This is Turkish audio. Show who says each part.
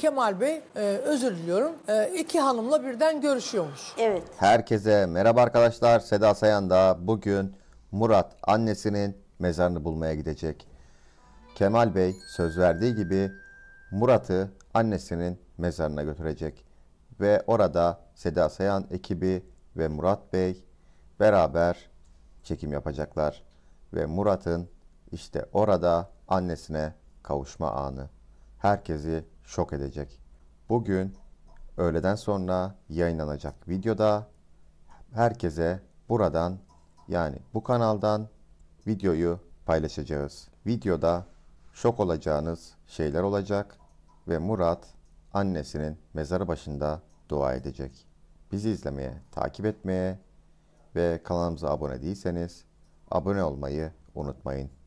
Speaker 1: Kemal Bey e, özür diliyorum e, iki hanımla birden görüşüyormuş. Evet.
Speaker 2: Herkese merhaba arkadaşlar. Seda Sayan da bugün Murat annesinin mezarını bulmaya gidecek. Kemal Bey söz verdiği gibi Murat'ı annesinin mezarına götürecek. Ve orada Seda Sayan ekibi ve Murat Bey beraber çekim yapacaklar. Ve Murat'ın işte orada annesine kavuşma anı. Herkesi şok edecek. Bugün öğleden sonra yayınlanacak videoda herkese buradan yani bu kanaldan videoyu paylaşacağız. Videoda şok olacağınız şeyler olacak ve Murat annesinin mezarı başında dua edecek. Bizi izlemeye, takip etmeye ve kanalımıza abone değilseniz abone olmayı unutmayın.